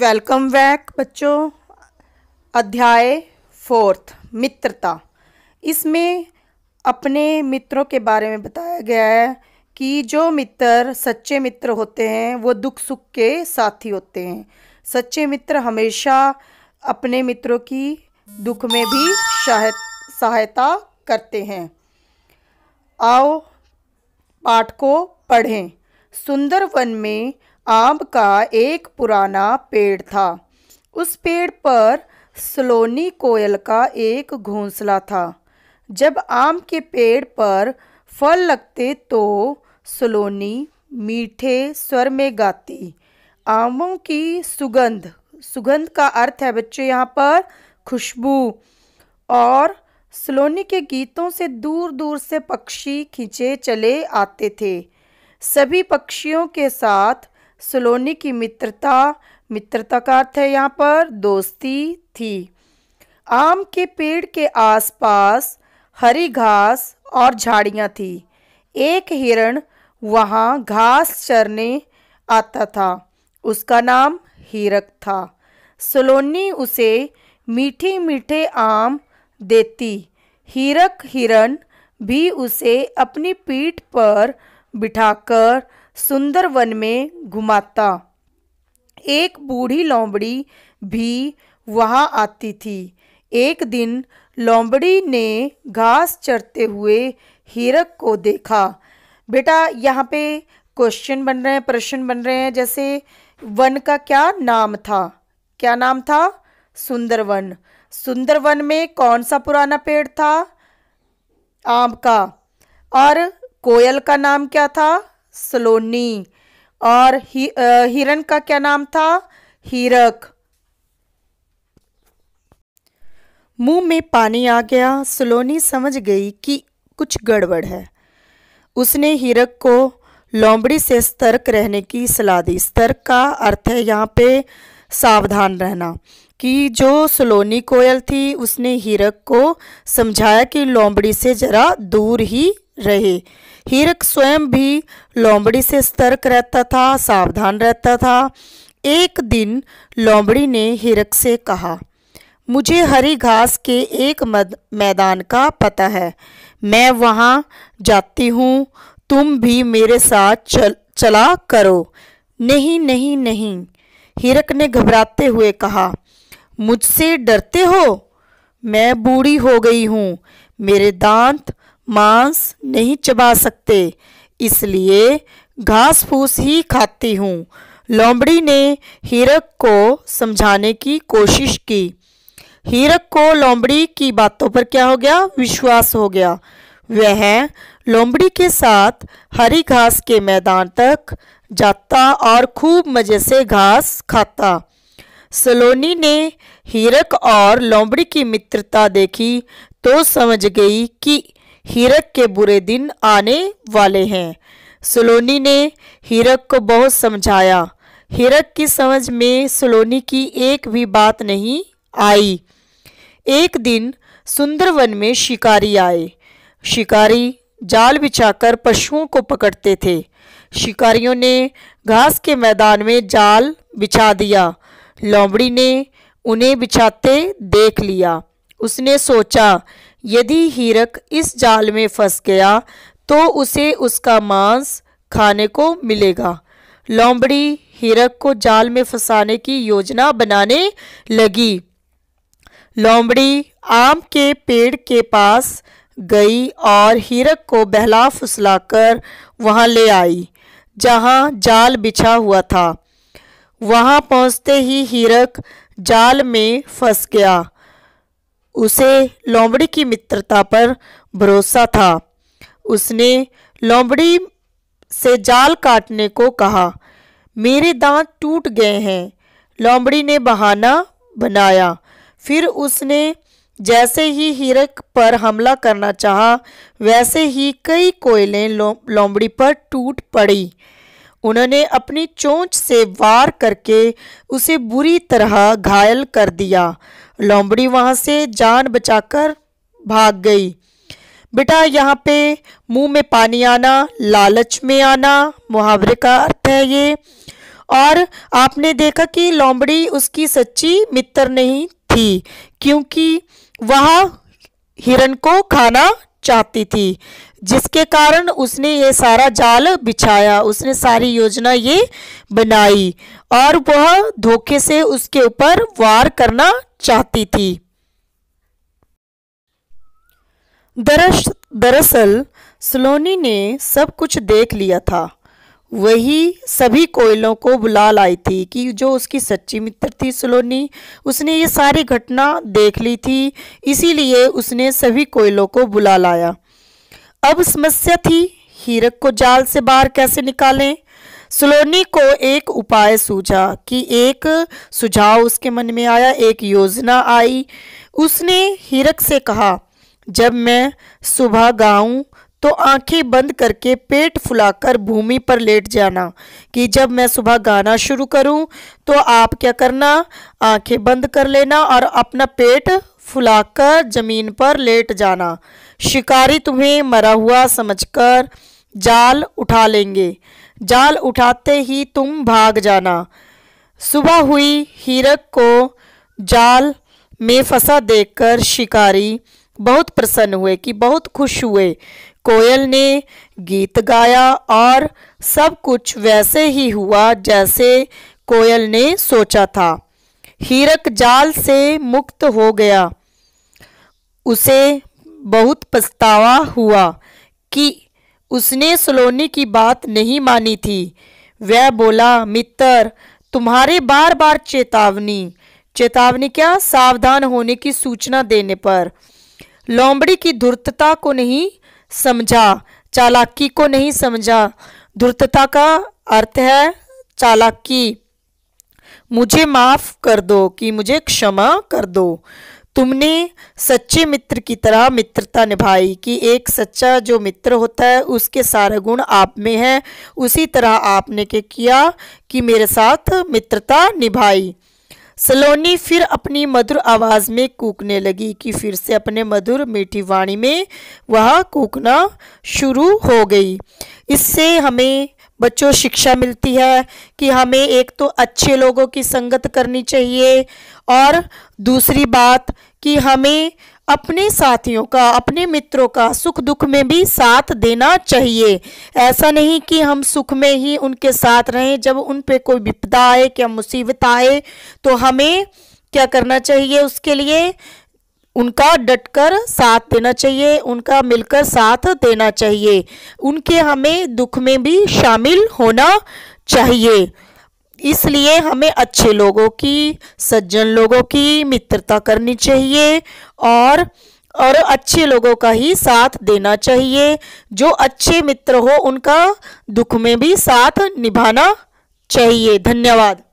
welcome back बच्चों अध्याय fourth मित्रता इसमें अपने मित्रों के बारे में बताया गया है कि जो मित्र सच्चे मित्र होते हैं वो दुख सुख के साथी होते हैं सच्चे मित्र हमेशा अपने मित्रों की दुख में भी सहायता करते हैं आओ पाठ को पढ़ें सुंदर वन में आम का एक पुराना पेड़ था उस पेड़ पर सलोनी कोयल का एक घोंसला था जब आम के पेड़ पर फल लगते तो सलोनी मीठे स्वर में गाती आमों की सुगंध सुगंध का अर्थ है बच्चे यहाँ पर खुशबू और सलोनी के गीतों से दूर दूर से पक्षी खींचे चले आते थे सभी पक्षियों के साथ सलोनी की मित्रता मित्रता का अर्थ है यहाँ पर दोस्ती थी आम के पेड़ के आसपास हरी घास और झाड़ियाँ थी एक हिरण वहाँ घास चरने आता था उसका नाम हीरक था सलोनी उसे मीठे मीठे आम देती हीरक हिरण भी उसे अपनी पीठ पर बिठाकर सुंदर वन में घुमाता एक बूढ़ी लोमड़ी भी वहाँ आती थी एक दिन लोमड़ी ने घास चरते हुए हिरक को देखा बेटा यहाँ पे क्वेश्चन बन रहे हैं प्रश्न बन रहे हैं जैसे वन का क्या नाम था क्या नाम था सुंदरवन सुंदरवन में कौन सा पुराना पेड़ था आम का और कोयल का नाम क्या था सलोनी और ही, हिरण का क्या नाम था हीरक मुंह में पानी आ गया सलोनी समझ गई कि कुछ गड़बड़ है उसने हीरक को लोमड़ी से सतर्क रहने की सलाह दी सतर्क का अर्थ है यहाँ पे सावधान रहना कि जो सलोनी कोयल थी उसने हीरक को समझाया कि लोमड़ी से जरा दूर ही रहे हीरक स्वयं भी लोमड़ी से सतर्क रहता था सावधान रहता था एक दिन लोमड़ी ने हीरक से कहा मुझे हरी घास के एक मद, मैदान का पता है मैं वहाँ जाती हूँ तुम भी मेरे साथ चल चला करो नहीं नहीं नहीं हीरक ने घबराते हुए कहा मुझसे डरते हो मैं बूढ़ी हो गई हूँ मेरे दांत मांस नहीं चबा सकते इसलिए घास फूस ही खाती हूँ लोमड़ी ने हीरक को समझाने की कोशिश की हीरक को लोमड़ी की बातों पर क्या हो गया विश्वास हो गया वह लोमड़ी के साथ हरी घास के मैदान तक जाता और खूब मज़े से घास खाता सलोनी ने हीरक और लोमड़ी की मित्रता देखी तो समझ गई कि हीरक के बुरे दिन आने वाले हैं सलोनी ने हीरक को बहुत समझाया हीरक की समझ में सलोनी की एक भी बात नहीं आई एक दिन सुंदरवन में शिकारी आए शिकारी जाल बिछाकर पशुओं को पकड़ते थे शिकारियों ने घास के मैदान में जाल बिछा दिया लोमड़ी ने उन्हें बिछाते देख लिया उसने सोचा यदि हीरक इस जाल में फंस गया तो उसे उसका मांस खाने को मिलेगा लोमड़ी हीरक को जाल में फंसाने की योजना बनाने लगी लोमड़ी आम के पेड़ के पास गई और हीरक को बहला फुसलाकर वहां ले आई जहां जाल बिछा हुआ था वहां पहुँचते ही हीरक जाल में फंस गया उसे लोमड़ी की मित्रता पर भरोसा था उसने लोमड़ी से जाल काटने को कहा मेरे दांत टूट गए हैं लोमड़ी ने बहाना बनाया फिर उसने जैसे ही हीरक पर हमला करना चाहा वैसे ही कई कोयलें लोमड़ी पर टूट पड़ी उन्होंने अपनी चोंच से वार करके उसे बुरी तरह घायल कर दिया लोमड़ी वहाँ से जान बचाकर भाग गई बेटा यहाँ पे मुंह में पानी आना लालच में आना मुहावरे का अर्थ है ये और आपने देखा कि लोमड़ी उसकी सच्ची मित्र नहीं थी क्योंकि वह हिरण को खाना चाहती थी जिसके कारण उसने ये सारा जाल बिछाया उसने सारी योजना ये बनाई और वह धोखे से उसके ऊपर वार करना चाहती थी दरअसल दरअसल सलोनी ने सब कुछ देख लिया था वही सभी कोयलों को बुला लाई थी कि जो उसकी सच्ची मित्र थी सलोनी उसने ये सारी घटना देख ली थी इसीलिए उसने सभी कोयलों को बुला लाया अब समस्या थी हीरक को जाल से बाहर कैसे निकालें सलोनी को एक उपाय सूझा कि एक सुझाव उसके मन में आया एक योजना आई उसने हीरक से कहा जब मैं सुबह गाऊं तो आंखें बंद करके पेट फुलाकर भूमि पर लेट जाना कि जब मैं सुबह गाना शुरू करूं तो आप क्या करना आंखें बंद कर लेना और अपना पेट फुलाकर ज़मीन पर लेट जाना शिकारी तुम्हें मरा हुआ समझकर जाल उठा लेंगे जाल उठाते ही तुम भाग जाना सुबह हुई हीरक को जाल में फंसा देखकर शिकारी बहुत प्रसन्न हुए कि बहुत खुश हुए कोयल ने गीत गाया और सब कुछ वैसे ही हुआ जैसे कोयल ने सोचा था हीरक जाल से मुक्त हो गया उसे बहुत पछतावा हुआ कि उसने सलोनी की बात नहीं मानी थी वह बोला मित्र तुम्हारे बार बार चेतावनी चेतावनी क्या सावधान होने की सूचना देने पर लोमड़ी की धूर्तता को नहीं समझा चालाकी को नहीं समझा धूर्तता का अर्थ है चालाकी मुझे माफ़ कर दो कि मुझे क्षमा कर दो तुमने सच्चे मित्र की तरह मित्रता निभाई कि एक सच्चा जो मित्र होता है उसके सारे गुण आप में है उसी तरह आपने के किया कि मेरे साथ मित्रता निभाई सलोनी फिर अपनी मधुर आवाज़ में कूकने लगी कि फिर से अपने मधुर मीठी वाणी में वह कूकना शुरू हो गई इससे हमें बच्चों शिक्षा मिलती है कि हमें एक तो अच्छे लोगों की संगत करनी चाहिए और दूसरी बात कि हमें अपने साथियों का अपने मित्रों का सुख दुख में भी साथ देना चाहिए ऐसा नहीं कि हम सुख में ही उनके साथ रहें जब उन पे कोई विपदा आए क्या मुसीबत आए तो हमें क्या करना चाहिए उसके लिए उनका डटकर साथ देना चाहिए उनका मिलकर साथ देना चाहिए उनके हमें दुख में भी शामिल होना चाहिए इसलिए हमें अच्छे लोगों की सज्जन लोगों की मित्रता करनी चाहिए और और अच्छे लोगों का ही साथ देना चाहिए जो अच्छे मित्र हो उनका दुख में भी साथ निभाना चाहिए धन्यवाद